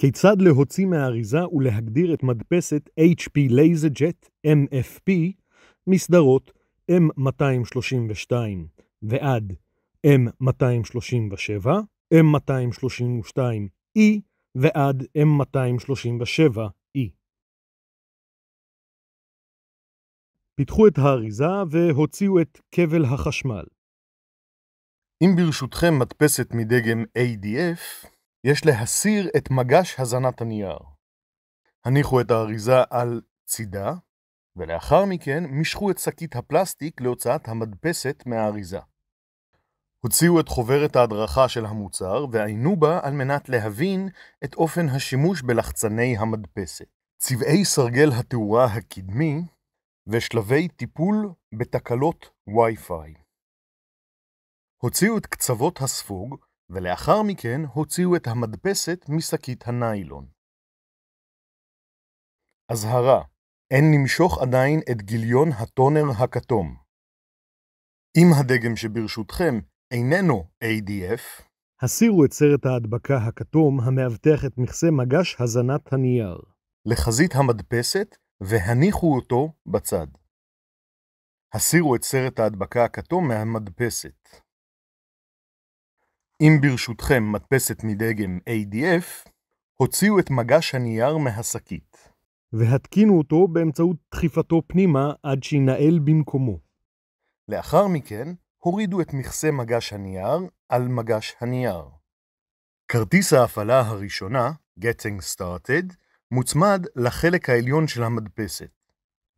כיצד להוציא מהאריזה ולהגדיר את מדפסת HP LaserJet MFP מסדרות M232 ועד M237, M232E e ועד M237E. E. פיתחו את האריזה והוציאו את כבל החשמל. אם ברשותכם מדפסת מדגם ADF, יש להסיר את מגש הזנת הנייר. הניחו את האריזה על צידה, ולאחר מכן משכו את שקית הפלסטיק להוצאת המדפסת מהאריזה. הוציאו את חוברת ההדרכה של המוצר ועיינו בה על מנת להבין את אופן השימוש בלחצני המדפסת, צבעי סרגל התאורה הקדמי ושלבי טיפול בתקלות Wi-Fi. הוציאו את קצוות הספוג ולאחר מכן הוציאו את המדפסת משקית הניילון. אזהרה, אין למשוך עדיין את גיליון הטונר הכתום. אם הדגם שברשותכם איננו ADF, הסירו את סרט ההדבקה הכתום המאבטח את מכסה מגש הזנת הנייר. לחזית המדפסת והניחו אותו בצד. הסירו את סרט ההדבקה הכתום מהמדפסת. אם ברשותכם מדפסת מדגם ADF, הוציאו את מגש הנייר מהשקית. והתקינו אותו באמצעות דחיפתו פנימה עד שינעל במקומו. לאחר מכן, הורידו את מכסה מגש הנייר על מגש הנייר. כרטיס ההפעלה הראשונה, Getting Started, מוצמד לחלק העליון של המדפסת.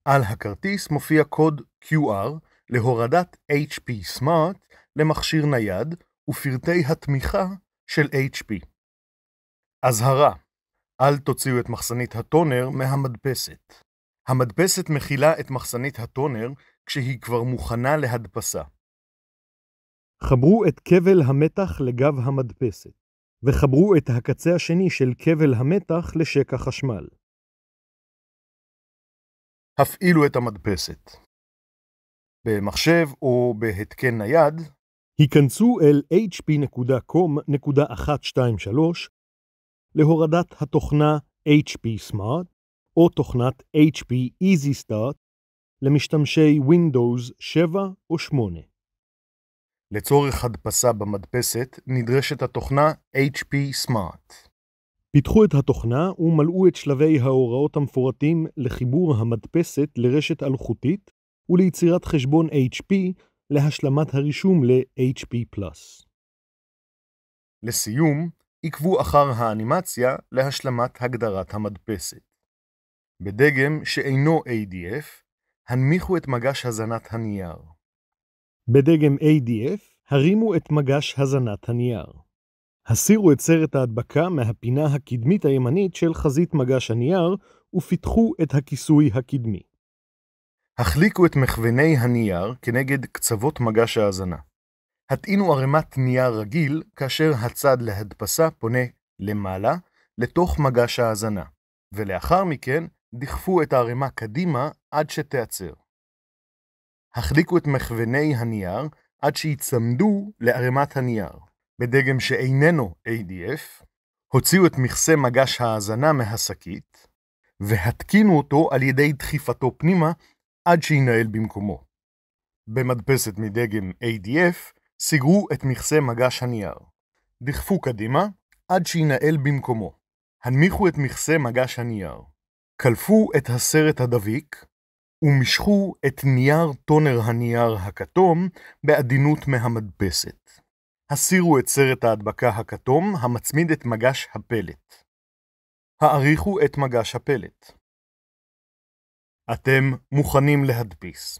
על הכרטיס מופיע קוד QR להורדת HP Smart למכשיר נייד, ופרטי התמיכה של HP. אזהרה אל תוציאו את מחסנית הטונר מהמדפסת. המדפסת מכילה את מחסנית הטונר כשהיא כבר מוכנה להדפסה. חברו את כבל המתח לגב המדפסת, וחברו את הקצה השני של כבל המתח לשקע חשמל. הפעילו את המדפסת. במחשב או בהתקן נייד, היכנסו אל hp.com.123 להורדת התוכנה HP Smart או תוכנת HP Easy Start למשתמשי Windows 7 או 8. לצורך הדפסה במדפסת נדרשת התוכנה HP Smart. פיתחו את התוכנה ומלאו את שלבי ההוראות המפורטים לחיבור המדפסת לרשת אלחוטית וליצירת חשבון HP להשלמת הרישום ל-HP+. לסיום, עיכבו אחר האנימציה להשלמת הגדרת המדפסת. בדגם שאינו ADF, הנמיכו את מגש הזנת הנייר. בדגם ADF, הרימו את מגש הזנת הנייר. הסירו את סרט ההדבקה מהפינה הקדמית הימנית של חזית מגש הנייר ופיתחו את הכיסוי הקדמי. החליקו את מכווני הנייר כנגד קצוות מגש ההזנה. הטעינו ערימת נייר רגיל כאשר הצד להדפסה פונה למעלה לתוך מגש ההזנה, ולאחר מכן דחפו את הערימה קדימה עד שתיעצר. החליקו את מכווני הנייר עד שייצמדו לערימת הנייר. בדגם שאיננו ADF, הוציאו את מכסה מגש ההזנה מהשקית, והתקינו אותו על ידי דחיפתו פנימה עד שיינעל במקומו. במדפסת מדגם ADF סגרו את מכסה מגש הנייר. דחפו קדימה עד שיינעל במקומו. הנמיכו את מכסה מגש הנייר. קלפו את הסרט הדביק ומשכו את נייר טונר הנייר הכתום בעדינות מהמדפסת. הסירו את סרט ההדבקה הכתום המצמיד את מגש הפלט. האריכו את מגש הפלט. אתם מוכנים להדפיס.